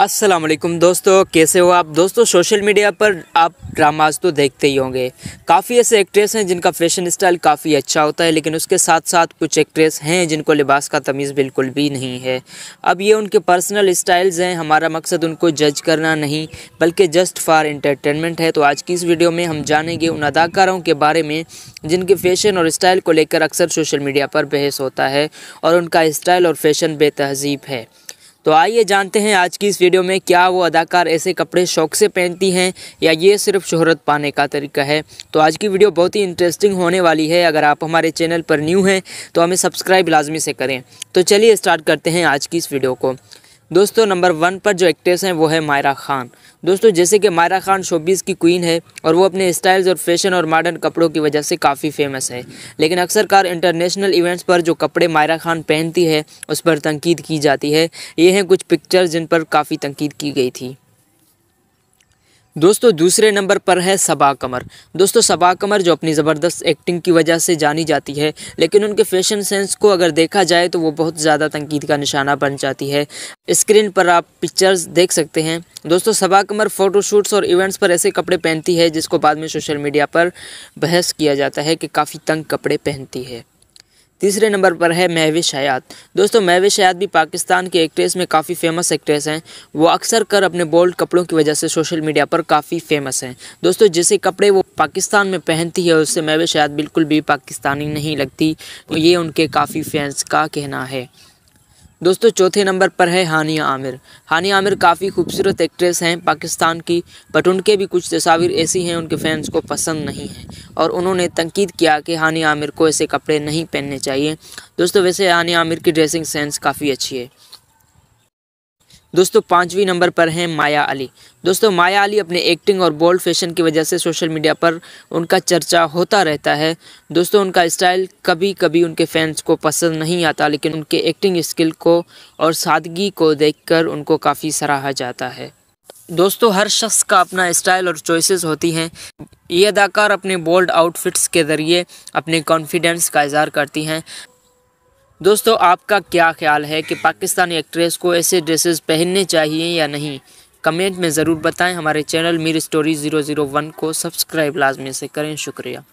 अस्सलाम वालेकुम दोस्तों कैसे हो आप दोस्तों सोशल मीडिया पर आप ड्रामाज तो देखते ही होंगे काफ़ी ऐसे एक्ट्रेस हैं जिनका फैशन स्टाइल काफ़ी अच्छा होता है लेकिन उसके साथ साथ कुछ एक्ट्रेस हैं जिनको लिबास का तमीज़ बिल्कुल भी नहीं है अब ये उनके पर्सनल स्टाइल्स हैं हमारा मकसद उनको जज करना नहीं बल्कि जस्ट फॉर इंटरटेनमेंट है तो आज की इस वीडियो में हम जानेंगे उन अदाकारों के बारे में जिनके फैशन और स्टाइल को लेकर अक्सर सोशल मीडिया पर बहस होता है और उनका स्टाइल और फैशन बेतहजीब है तो आइए जानते हैं आज की इस वीडियो में क्या वो अदाकार ऐसे कपड़े शौक से पहनती हैं या ये सिर्फ शोहरत पाने का तरीका है तो आज की वीडियो बहुत ही इंटरेस्टिंग होने वाली है अगर आप हमारे चैनल पर न्यू हैं तो हमें सब्सक्राइब लाजमी से करें तो चलिए स्टार्ट करते हैं आज की इस वीडियो को दोस्तों नंबर वन पर जो एक्ट्रेस हैं वो है मायरा खान दोस्तों जैसे कि मायरा खान शोबीज़ की क्वीन है और वो अपने स्टाइल्स और फैशन और मॉडर्न कपड़ों की वजह से काफ़ी फेमस है लेकिन अक्सर कार इंटरनेशनल इवेंट्स पर जो कपड़े मायरा खान पहनती है उस पर तनकीद की जाती है ये हैं कुछ पिक्चर्स जिन पर काफ़ी तनकीद की गई थी दोस्तों दूसरे नंबर पर है सबा कमर दोस्तों सबा कमर जो अपनी ज़बरदस्त एक्टिंग की वजह से जानी जाती है लेकिन उनके फैशन सेंस को अगर देखा जाए तो वो बहुत ज़्यादा तनकीद का निशाना बन जाती है स्क्रीन पर आप पिक्चर्स देख सकते हैं दोस्तों सबा कमर फ़ोटोशूट्स और इवेंट्स पर ऐसे कपड़े पहनती है जिसको बाद में सोशल मीडिया पर बहस किया जाता है कि काफ़ी तंग कपड़े पहनती है तीसरे नंबर पर है महविश हयात दोस्तों महविश हयात भी पाकिस्तान के एक्ट्रेस में काफ़ी फेमस एक्ट्रेस हैं वो अक्सर कर अपने बोल्ड कपड़ों की वजह से सोशल मीडिया पर काफ़ी फेमस हैं दोस्तों जैसे कपड़े वो पाकिस्तान में पहनती है उससे महविश हयात बिल्कुल भी पाकिस्तानी नहीं लगती ये उनके काफ़ी फैंस का कहना है दोस्तों चौथे नंबर पर है हानिया आमिर हानिया आमिर काफ़ी खूबसूरत एक्ट्रेस हैं पाकिस्तान की बट उनके भी कुछ तस्वीर ऐसी हैं उनके फैंस को पसंद नहीं हैं और उन्होंने तनकीद किया कि हानिया आमिर को ऐसे कपड़े नहीं पहनने चाहिए दोस्तों वैसे हानिया आमिर की ड्रेसिंग सेंस काफ़ी अच्छी है दोस्तों पाँचवीं नंबर पर हैं माया अली दोस्तों माया अली अपने एक्टिंग और बोल्ड फैशन की वजह से सोशल मीडिया पर उनका चर्चा होता रहता है दोस्तों उनका स्टाइल कभी कभी उनके फैंस को पसंद नहीं आता लेकिन उनके एक्टिंग स्किल को और सादगी को देखकर उनको काफ़ी सराहा जाता है दोस्तों हर शख्स का अपना स्टाइल और चॉइसेस होती हैं ये अदाकार अपने बोल्ड आउटफिट्स के ज़रिए अपने कॉन्फिडेंस का इजहार करती हैं दोस्तों आपका क्या ख्याल है कि पाकिस्तानी एक्ट्रेस को ऐसे ड्रेसेस पहनने चाहिए या नहीं कमेंट में ज़रूर बताएं हमारे channel Mir story zero zero one को सब्सक्राइब लाजमी से करें शुक्रिया